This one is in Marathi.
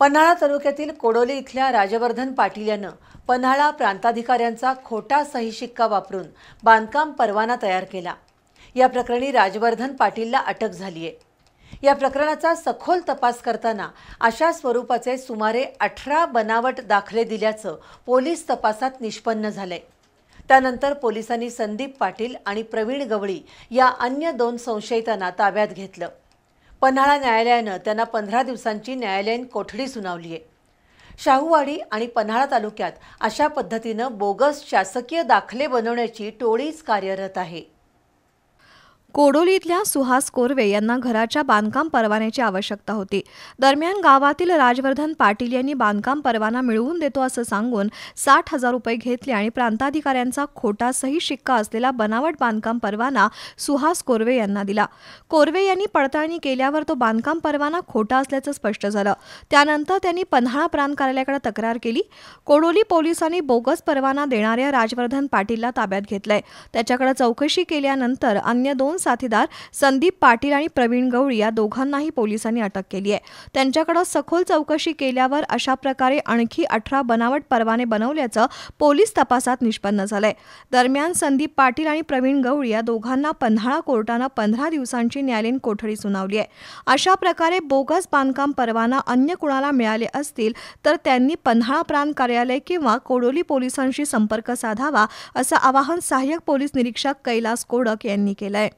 पन्हाळा तालुक्यातील कोडोली इथल्या राजवर्धन पाटील यानं पन्हाळा प्रांताधिकाऱ्यांचा खोटा सही शिक्का वापरून बांधकाम परवाना तयार केला या प्रकरणी राजवर्धन पाटीलला अटक झाली आहे या प्रकरणाचा सखोल तपास करताना अशा स्वरूपाचे सुमारे अठरा बनावट दाखले दिल्याचं पोलीस तपासात निष्पन्न झालंय त्यानंतर पोलिसांनी संदीप पाटील आणि प्रवीण गवळी या अन्य दोन संशयितांना ताब्यात घेतलं पन्हाळा न्यायालयानं त्यांना पंधरा दिवसांची न्यायालयीन कोठडी सुनावली आहे शाहूवाडी आणि पन्हाळा तालुक्यात अशा पद्धतीनं बोगस शासकीय दाखले बनवण्याची टोळीच कार्यरत आहे कोडोलीतल्या सुहास कोरवे यांना घराच्या बांधकाम परवान्याची आवश्यकता होती दरम्यान गावातील राजवर्धन पाटील यांनी बांधकाम परवाना मिळवून देतो असं सांगून साठ हजार रुपये घेतले आणि प्रांताधिकाऱ्यांचा खोटा सही शिक्का असलेला बनावट बांधकाम परवाना सुहास कोरवे यांना दिला कोरवे यांनी पडताळणी केल्यावर तो बांधकाम परवाना खोटा असल्याचं स्पष्ट झालं त्यानंतर त्यांनी पन्हाळा प्रांत कार्यालयाकडे तक्रार केली कोडोली पोलिसांनी बोगस परवाना देणाऱ्या राजवर्धन पाटीलला ताब्यात घेतलंय त्याच्याकडे चौकशी केल्यानंतर अन्य दोन साथीदार संदीप पाटील आणि प्रवीण गवळी या दोघांनाही पोलिसांनी अटक केली आहे त्यांच्याकडे सखोल चौकशी केल्यावर अशा प्रकारे आणखी अठरा बनावट परवाने बनवल्याचं पोलीस तपासात निष्पन्न झालंय दरम्यान संदीप पाटील आणि प्रवीण गवळी या दोघांना पन्हाळा कोर्टानं पंधरा दिवसांची न्यायालयीन कोठडी सुनावली आहे अशा प्रकारे बोगस बांधकाम परवाना अन्य कुणाला मिळाले असतील तर त्यांनी पन्हाळा प्रांत कार्यालय किंवा कोडोली पोलिसांशी संपर्क साधावा असं आवाहन सहाय्यक पोलीस निरीक्षक कैलास कोडक यांनी केलंय